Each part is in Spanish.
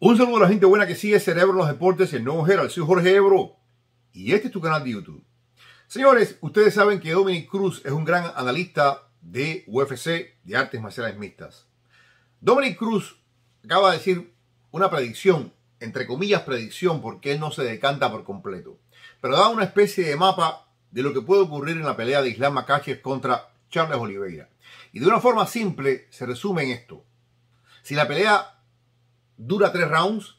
Un saludo a la gente buena que sigue Cerebro en los Deportes el Nuevo Soy Jorge Ebro y este es tu canal de YouTube. Señores, ustedes saben que Dominic Cruz es un gran analista de UFC, de artes marciales mixtas. Dominic Cruz acaba de decir una predicción, entre comillas predicción, porque él no se decanta por completo, pero da una especie de mapa de lo que puede ocurrir en la pelea de Islam Macaches contra Charles Oliveira. Y de una forma simple se resume en esto. Si la pelea dura tres rounds,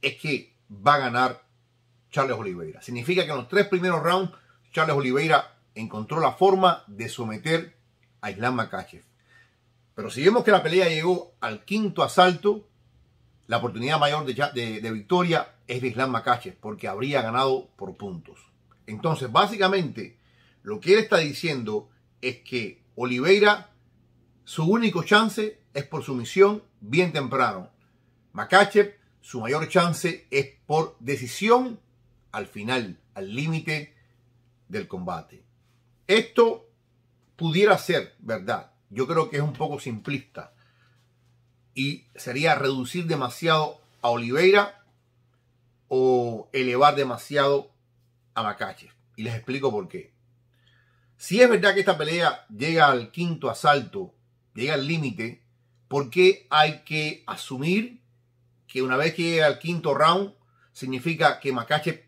es que va a ganar Charles Oliveira. Significa que en los tres primeros rounds, Charles Oliveira encontró la forma de someter a Islam Makachev. Pero si vemos que la pelea llegó al quinto asalto, la oportunidad mayor de, victoria es de Islam Makachev, porque habría ganado por puntos. Entonces, básicamente, lo que él está diciendo es que Oliveira, su único chance es por sumisión bien temprano. Makachev, su mayor chance es por decisión al final, al límite del combate. Esto pudiera ser verdad. Yo creo que es un poco simplista. Y sería reducir demasiado a Oliveira o elevar demasiado a Makachev. Y les explico por qué. Si es verdad que esta pelea llega al quinto asalto, llega al límite, ¿por qué hay que asumir que una vez que llega al quinto round, significa que Macache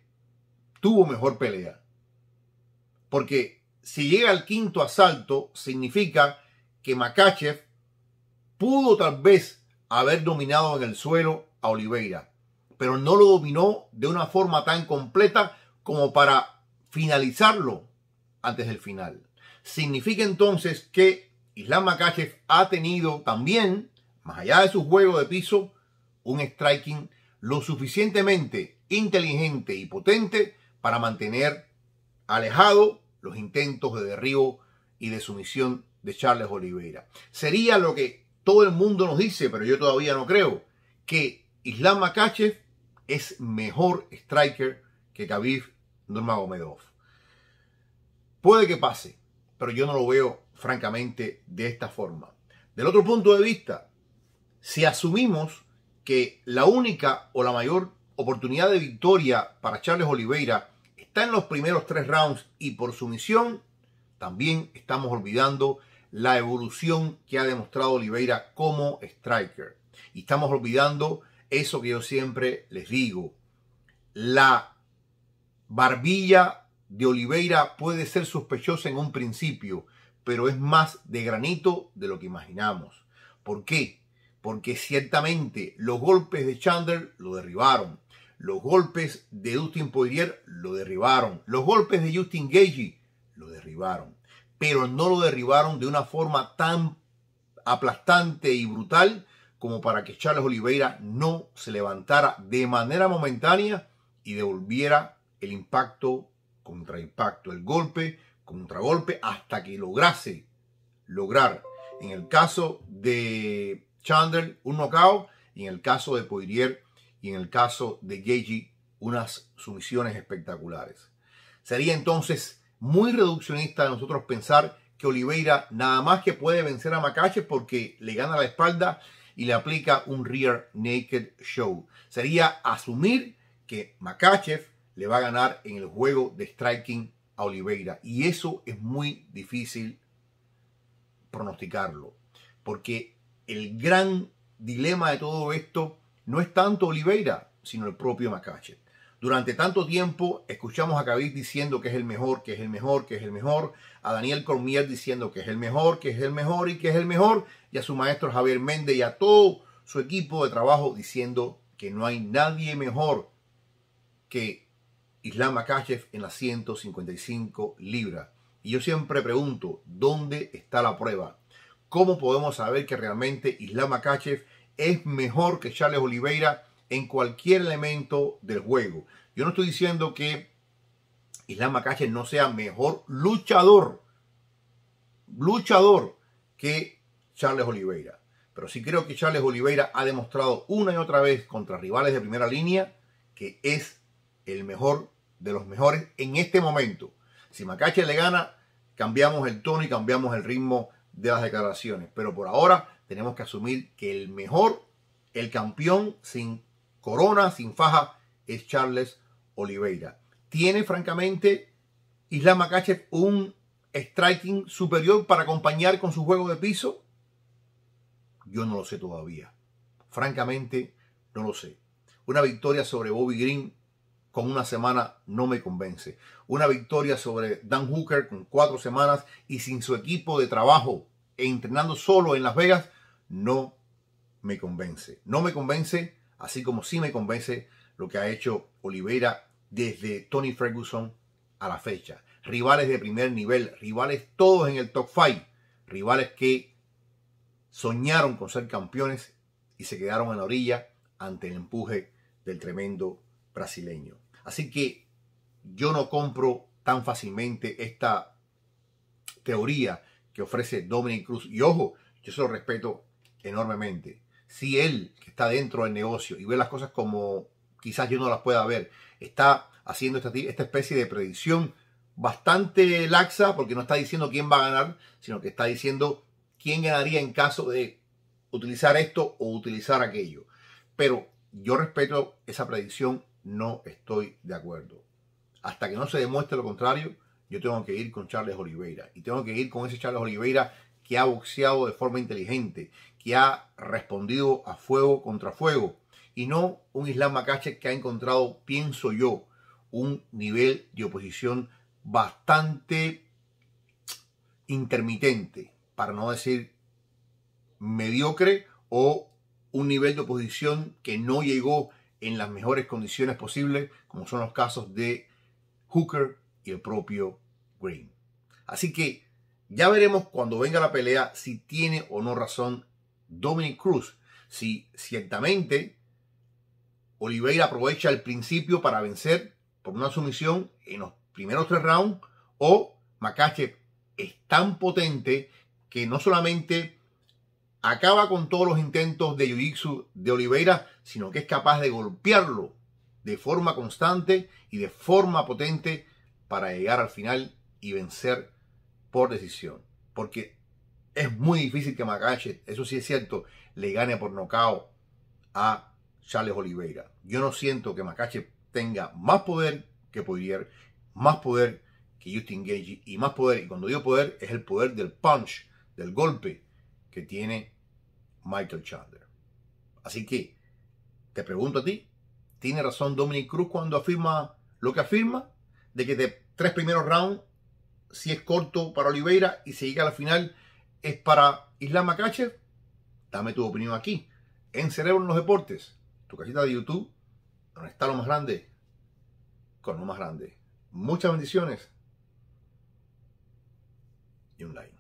tuvo mejor pelea. Porque si llega al quinto asalto, significa que Makachev pudo tal vez haber dominado en el suelo a Oliveira, pero no lo dominó de una forma tan completa como para finalizarlo antes del final. Significa entonces que Islam Makachev ha tenido también, más allá de su juego de piso, un striking lo suficientemente inteligente y potente para mantener alejado los intentos de derribo y de sumisión de Charles Oliveira. Sería lo que todo el mundo nos dice, pero yo todavía no creo, que Islam Makachev es mejor striker que Khabib Nurmagomedov. Puede que pase, pero yo no lo veo francamente de esta forma. Del otro punto de vista, si asumimos que la única o la mayor oportunidad de victoria para Charles Oliveira está en los primeros tres rounds y por sumisión, también estamos olvidando la evolución que ha demostrado Oliveira como striker. Y estamos olvidando eso que yo siempre les digo. La barbilla de Oliveira puede ser sospechosa en un principio, pero es más de granito de lo que imaginamos. ¿Por qué? porque ciertamente los golpes de Chandler lo derribaron, los golpes de Dustin Poirier lo derribaron, los golpes de Justin Gagey lo derribaron, pero no lo derribaron de una forma tan aplastante y brutal como para que Charles Oliveira no se levantara de manera momentánea y devolviera el impacto contra impacto, el golpe contra golpe, hasta que lograse lograr, en el caso de Chandler, un knockout. Y en el caso de Poirier y en el caso de Gagey, unas sumisiones espectaculares. Sería entonces muy reduccionista de nosotros pensar que Oliveira nada más que puede vencer a Macache porque le gana la espalda y le aplica un rear naked show. Sería asumir que Makachev le va a ganar en el juego de striking a Oliveira. Y eso es muy difícil pronosticarlo. Porque el gran dilema de todo esto no es tanto Oliveira, sino el propio Makachev. Durante tanto tiempo escuchamos a Cavit diciendo que es el mejor, que es el mejor, que es el mejor, a Daniel Cormier diciendo que es el mejor, que es el mejor y que es el mejor, y a su maestro Javier Méndez y a todo su equipo de trabajo diciendo que no hay nadie mejor que Islam Makachev en las 155 libras. Y yo siempre pregunto, ¿dónde está la prueba? ¿Cómo podemos saber que realmente Islam Akachev es mejor que Charles Oliveira en cualquier elemento del juego? Yo no estoy diciendo que Islam Akachev no sea mejor luchador, luchador que Charles Oliveira. Pero sí creo que Charles Oliveira ha demostrado una y otra vez contra rivales de primera línea que es el mejor de los mejores en este momento. Si Macache le gana, cambiamos el tono y cambiamos el ritmo de las declaraciones. Pero por ahora tenemos que asumir que el mejor, el campeón sin corona, sin faja, es Charles Oliveira. Tiene francamente Islam Makachev un striking superior para acompañar con su juego de piso. Yo no lo sé todavía. Francamente, no lo sé. Una victoria sobre Bobby Green con una semana no me convence una victoria sobre Dan Hooker con cuatro semanas y sin su equipo de trabajo e entrenando solo en Las Vegas, no me convence. No me convence, así como sí me convence lo que ha hecho Oliveira desde Tony Ferguson a la fecha. Rivales de primer nivel, rivales todos en el top 5, rivales que soñaron con ser campeones y se quedaron en la orilla ante el empuje del tremendo brasileño. Así que yo no compro tan fácilmente esta teoría que ofrece Dominic Cruz. Y ojo, yo se lo respeto enormemente. Si él, que está dentro del negocio y ve las cosas como quizás yo no las pueda ver, está haciendo esta, esta especie de predicción bastante laxa, porque no está diciendo quién va a ganar, sino que está diciendo quién ganaría en caso de utilizar esto o utilizar aquello. Pero yo respeto esa predicción, no estoy de acuerdo hasta que no se demuestre lo contrario, yo tengo que ir con Charles Oliveira. Y tengo que ir con ese Charles Oliveira que ha boxeado de forma inteligente, que ha respondido a fuego contra fuego. Y no un Islam Makache que ha encontrado, pienso yo, un nivel de oposición bastante intermitente, para no decir mediocre, o un nivel de oposición que no llegó en las mejores condiciones posibles, como son los casos de Hooker y el propio Green. Así que ya veremos cuando venga la pelea si tiene o no razón Dominic Cruz. Si ciertamente Oliveira aprovecha el principio para vencer por una sumisión en los primeros tres rounds o Makache es tan potente que no solamente acaba con todos los intentos de Jiu-Jitsu de Oliveira, sino que es capaz de golpearlo de forma constante y de forma potente para llegar al final y vencer por decisión. Porque es muy difícil que Makache, eso sí es cierto, le gane por nocao a Charles Oliveira. Yo no siento que macache tenga más poder que Poirier, más poder que Justin Gage y más poder, y cuando digo poder, es el poder del punch, del golpe que tiene Michael Chandler. Así que te pregunto a ti, tiene razón Dominic Cruz cuando afirma lo que afirma, de que de tres primeros rounds, si es corto para Oliveira y se llega a la final, es para Islam Makachev. Dame tu opinión aquí, en Cerebro en los Deportes, tu cajita de YouTube, donde está lo más grande, con lo más grande. Muchas bendiciones y un like.